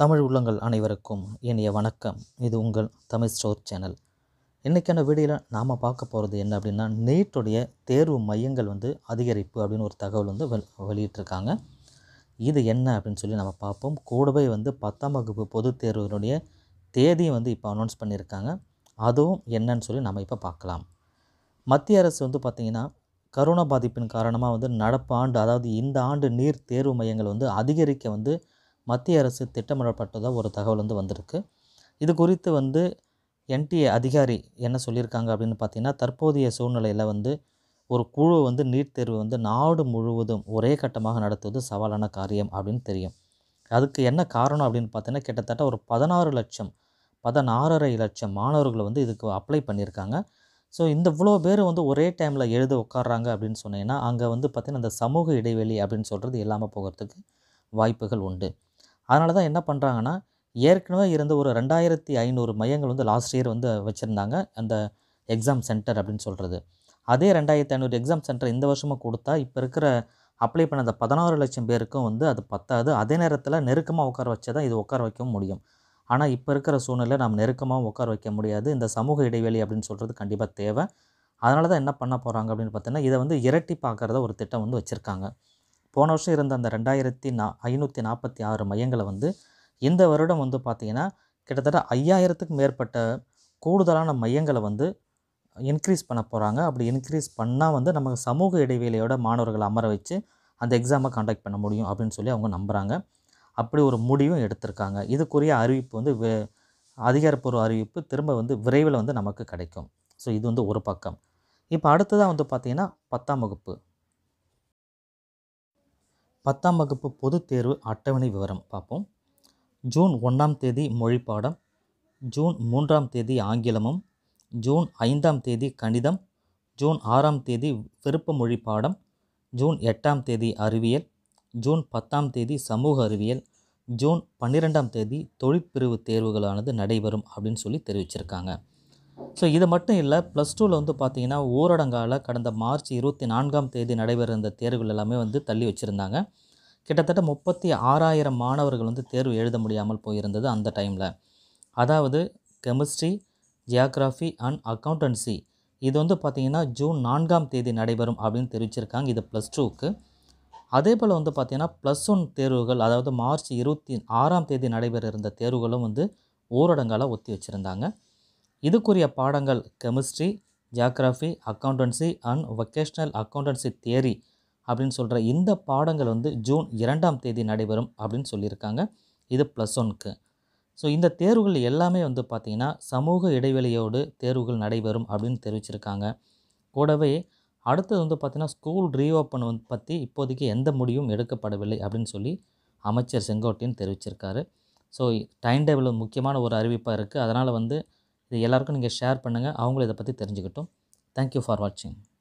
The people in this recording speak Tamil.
தமிழ் உள்ளங்கள் அனைவருக்கும் இனிய வணக்கம் இது உங்கள் தமிழ் ஸ்டோர் சேனல் இன்றைக்கான வீடியோவில் நாம் பார்க்க போகிறது என்ன அப்படின்னா நீட்டுடைய தேர்வு மையங்கள் வந்து அதிகரிப்பு அப்படின்னு ஒரு தகவல் வந்து வெ வெளியிட்டிருக்காங்க இது என்ன அப்படின்னு சொல்லி நம்ம பார்ப்போம் கூடவே வந்து பத்தாம் வகுப்பு பொது தேர்வுகளுடைய தேதியும் வந்து இப்போ அனௌன்ஸ் பண்ணியிருக்காங்க அதுவும் என்னன்னு சொல்லி நம்ம இப்போ பார்க்கலாம் மத்திய அரசு வந்து பார்த்திங்கன்னா கரோனா பாதிப்பின் காரணமாக வந்து நடப்பு ஆண்டு அதாவது இந்த ஆண்டு நீர் தேர்வு மையங்கள் வந்து அதிகரிக்க வந்து மத்திய அரசு திட்டமிடப்பட்டதாக ஒரு தகவல் வந்து வந்திருக்கு இது குறித்து வந்து என்டிஏ அதிகாரி என்ன சொல்லியிருக்காங்க அப்படின்னு பார்த்தீங்கன்னா தற்போதைய சூழ்நிலையில் வந்து ஒரு குழு வந்து நீட் தேர்வு வந்து நாடு முழுவதும் ஒரே கட்டமாக நடத்துவது சவாலான காரியம் அப்படின்னு தெரியும் அதுக்கு என்ன காரணம் அப்படின்னு பார்த்தீங்கன்னா கிட்டத்தட்ட ஒரு பதினாறு லட்சம் பதினாறரை லட்சம் மாணவர்கள் வந்து இதுக்கு அப்ளை பண்ணியிருக்காங்க ஸோ இந்த இவ்வளோ பேர் வந்து ஒரே டைமில் எழுத உட்காடுறாங்க அப்படின்னு சொன்னீங்கன்னா அங்கே வந்து பார்த்திங்கன்னா அந்த சமூக இடைவெளி அப்படின்னு சொல்கிறது இல்லாமல் போகிறதுக்கு வாய்ப்புகள் உண்டு அதனால தான் என்ன பண்ணுறாங்கன்னா ஏற்கனவே இருந்த ஒரு ரெண்டாயிரத்தி ஐநூறு மையங்கள் வந்து லாஸ்ட் இயர் வந்து வச்சுருந்தாங்க அந்த எக்ஸாம் சென்டர் அப்படின்னு சொல்கிறது அதே ரெண்டாயிரத்தி ஐநூறு எக்ஸாம் சென்டர் இந்த வருஷமாக கொடுத்தா இப்போ இருக்கிற அப்ளை பண்ண அந்த பதினாறு லட்சம் பேருக்கும் வந்து அது பத்தாது அதே நேரத்தில் நெருக்கமாக உட்கார வச்சு தான் இது உட்கார வைக்கவும் முடியும் ஆனால் இப்போ இருக்கிற சூழ்நிலை நம்ம நெருக்கமாக உட்கார வைக்க முடியாது இந்த சமூக இடைவெளி அப்படின்னு சொல்கிறது கண்டிப்பாக தேவை அதனால தான் என்ன பண்ண போகிறாங்க அப்படின்னு பார்த்தீங்கன்னா இதை வந்து இரட்டி பார்க்குறத ஒரு திட்டம் வந்து வச்சுருக்காங்க போன வருஷம் இருந்த அந்த ரெண்டாயிரத்தி நா ஐநூற்றி நாற்பத்தி ஆறு மையங்களை வந்து இந்த வருடம் வந்து பார்த்திங்கன்னா கிட்டத்தட்ட ஐயாயிரத்துக்கும் மேற்பட்ட கூடுதலான மையங்களை வந்து இன்க்ரீஸ் பண்ண போகிறாங்க அப்படி இன்க்ரீஸ் பண்ணால் வந்து நமக்கு சமூக இடைவேளையோட மாணவர்களை அமர வச்சு அந்த எக்ஸாமை காண்டக்ட் பண்ண முடியும் அப்படின்னு சொல்லி அவங்க நம்புகிறாங்க அப்படி ஒரு முடிவும் எடுத்திருக்காங்க இதுக்குரிய அறிவிப்பு வந்து அதிகாரப்பூர்வ அறிவிப்பு திரும்ப வந்து விரைவில் வந்து நமக்கு கிடைக்கும் ஸோ இது வந்து ஒரு பக்கம் இப்போ அடுத்ததாக வந்து பார்த்திங்கன்னா பத்தாம் வகுப்பு பத்தாம் வகுப்பு பொதுத் தேர்வு அட்டவணை விவரம் பார்ப்போம் ஜூன் ஒன்றாம் தேதி மொழி பாடம் ஜூன் மூன்றாம் தேதி ஆங்கிலமும் ஜூன் ஐந்தாம் தேதி கணிதம் ஜூன் ஆறாம் தேதி விருப்ப மொழி பாடம் ஜூன் எட்டாம் தேதி அறிவியல் ஜூன் பத்தாம் தேதி சமூக அறிவியல் ஜூன் பன்னிரெண்டாம் தேதி தொழிற்பிரிவு தேர்வுகளானது நடைபெறும் அப்படின்னு சொல்லி தெரிவிச்சிருக்காங்க ஸோ இது மட்டும் இல்லை ப்ளஸ் டூவில் வந்து பார்த்திங்கன்னா ஊரடங்கால் கடந்த மார்ச் இருபத்தி நான்காம் தேதி நடைபெற இருந்த தேர்வுகள் எல்லாமே வந்து தள்ளி வச்சுருந்தாங்க கிட்டத்தட்ட முப்பத்தி ஆறாயிரம் மாணவர்கள் வந்து தேர்வு எழுத முடியாமல் போயிருந்தது அந்த டைமில் அதாவது கெமிஸ்ட்ரி ஜியாகிராஃபி அண்ட் அக்கௌண்டன்சி இது வந்து பார்த்திங்கன்னா ஜூன் நான்காம் தேதி நடைபெறும் அப்படின்னு தெரிவிச்சிருக்காங்க இது ப்ளஸ் டூக்கு அதே போல் வந்து பார்த்திங்கன்னா ப்ளஸ் ஒன் தேர்வுகள் அதாவது மார்ச் இருபத்தி ஆறாம் தேதி நடைபெற இருந்த தேர்வுகளும் வந்து ஊரடங்கால் ஒத்தி வச்சுருந்தாங்க இதுக்குரிய பாடங்கள் chemistry geography accountancy and vocational accountancy theory அப்படின்னு சொல்கிற இந்த பாடங்கள் வந்து ஜூன் இரண்டாம் தேதி நடைபெறும் அப்படின்னு சொல்லியிருக்காங்க இது ப்ளஸ் ஒன்க்கு ஸோ இந்த தேர்வுகள் எல்லாமே வந்து பார்த்திங்கன்னா சமூக இடைவெளியோடு தேர்வுகள் நடைபெறும் அப்படின்னு தெரிவிச்சிருக்காங்க கூடவே அடுத்தது வந்து பார்த்திங்கன்னா ஸ்கூல் ரீஓப்பன் வந்து பற்றி இப்போதைக்கு எந்த முடிவும் எடுக்கப்படவில்லை அப்படின்னு சொல்லி அமைச்சர் செங்கோட்டையன் தெரிவிச்சிருக்காரு ஸோ டைம் டேபிள் முக்கியமான ஒரு அறிவிப்பாக இருக்குது அதனால் வந்து இது எல்லாருக்கும் நீங்கள் ஷேர் பண்ணுங்கள் அவங்களும் இதை பற்றி தெரிஞ்சுக்கிட்டோம் தேங்க்யூ ஃபார் வாட்சிங்